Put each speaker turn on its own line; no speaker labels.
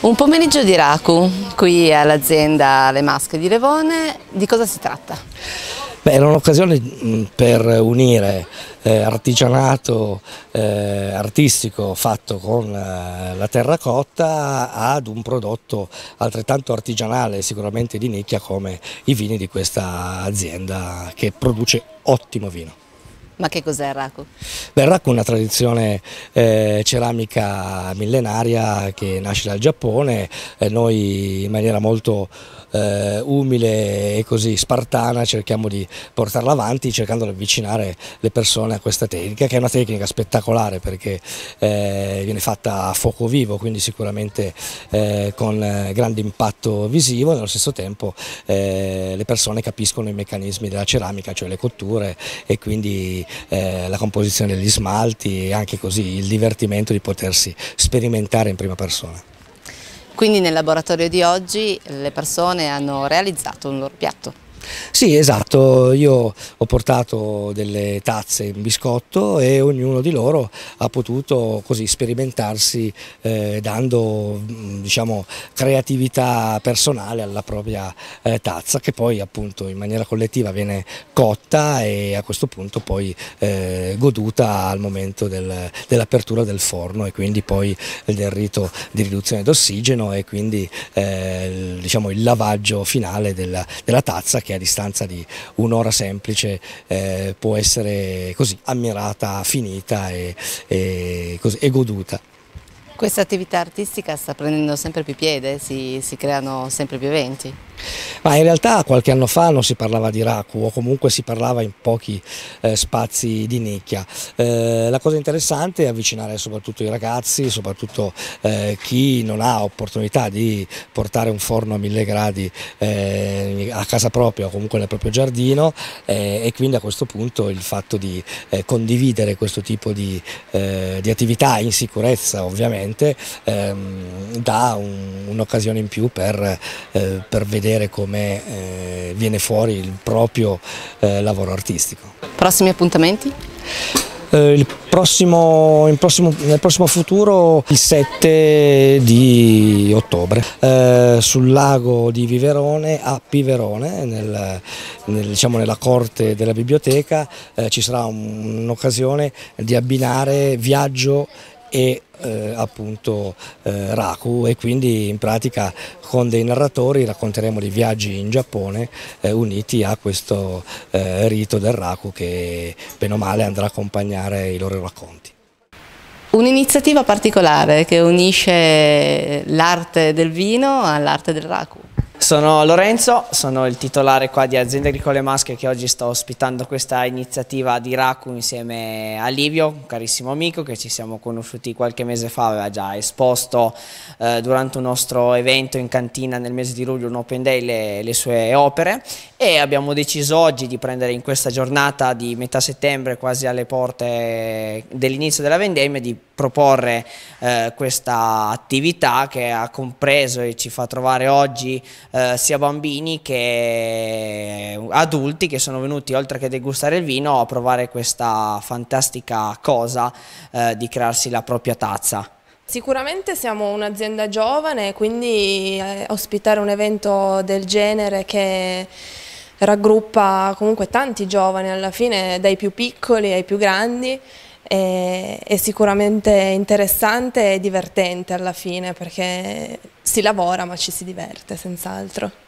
Un pomeriggio di Raku, qui all'azienda Le Masche di Levone, di cosa si tratta?
Beh, era un'occasione mm, per unire eh, artigianato eh, artistico fatto con eh, la terracotta ad un prodotto altrettanto artigianale, sicuramente di nicchia, come i vini di questa azienda che produce ottimo vino.
Ma che cos'è il raku?
Beh, il raku è una tradizione eh, ceramica millenaria che nasce dal Giappone, eh, noi in maniera molto eh, umile e così spartana cerchiamo di portarla avanti cercando di avvicinare le persone a questa tecnica che è una tecnica spettacolare perché eh, viene fatta a fuoco vivo quindi sicuramente eh, con eh, grande impatto visivo e nello stesso tempo eh, le persone capiscono i meccanismi della ceramica cioè le cotture e quindi eh, la composizione degli smalti e anche così il divertimento di potersi sperimentare in prima persona.
Quindi nel laboratorio di oggi le persone hanno realizzato un loro piatto.
Sì, esatto, io ho portato delle tazze in biscotto e ognuno di loro ha potuto così sperimentarsi eh, dando mm, diciamo, creatività personale alla propria eh, tazza che poi appunto in maniera collettiva viene cotta e a questo punto poi eh, goduta al momento del, dell'apertura del forno e quindi poi del rito di riduzione d'ossigeno e quindi eh, diciamo, il lavaggio finale della, della tazza perché a distanza di un'ora semplice eh, può essere così ammirata, finita e, e, così, e goduta.
Questa attività artistica sta prendendo sempre più piede, si, si creano sempre più eventi.
Ma in realtà qualche anno fa non si parlava di Raku o comunque si parlava in pochi eh, spazi di nicchia. Eh, la cosa interessante è avvicinare soprattutto i ragazzi, soprattutto eh, chi non ha opportunità di portare un forno a mille gradi eh, a casa propria o comunque nel proprio giardino eh, e quindi a questo punto il fatto di eh, condividere questo tipo di, di, attività in sicurezza ovviamente ehm, dà un'occasione in più per, per vedere vedere come eh, viene fuori il proprio eh, lavoro artistico.
Prossimi appuntamenti?
Eh, prossimo, prossimo, nel prossimo futuro il 7 di ottobre eh, sul lago di Viverone a Piverone nel, nel, diciamo nella corte della biblioteca eh, ci sarà un'occasione di abbinare viaggio e eh, appunto eh, Raku e quindi in pratica con dei narratori racconteremo dei viaggi in Giappone eh, uniti a questo eh, rito del Raku che bene o male andrà a accompagnare i loro racconti.
Un'iniziativa particolare che unisce eh, l'arte del vino all'arte del Raku.
Sono Lorenzo, sono il titolare qua di Aziende Agricole Masche che oggi sto ospitando questa iniziativa di Raku insieme a Livio, un carissimo amico che ci siamo conosciuti qualche mese fa, aveva già esposto eh, durante un nostro evento in cantina nel mese di luglio, un Open Day, le, le sue opere e abbiamo deciso oggi di prendere in questa giornata di metà settembre quasi alle porte dell'inizio della vendemmia di proporre eh, questa attività che ha compreso e ci fa trovare oggi eh, sia bambini che adulti che sono venuti oltre che degustare il vino a provare questa fantastica cosa eh, di crearsi la propria tazza. Sicuramente siamo un'azienda giovane, quindi eh, ospitare un evento del genere che raggruppa comunque tanti giovani alla fine, dai più piccoli ai più grandi, e, è sicuramente interessante e
divertente alla fine perché si lavora ma ci si diverte senz'altro.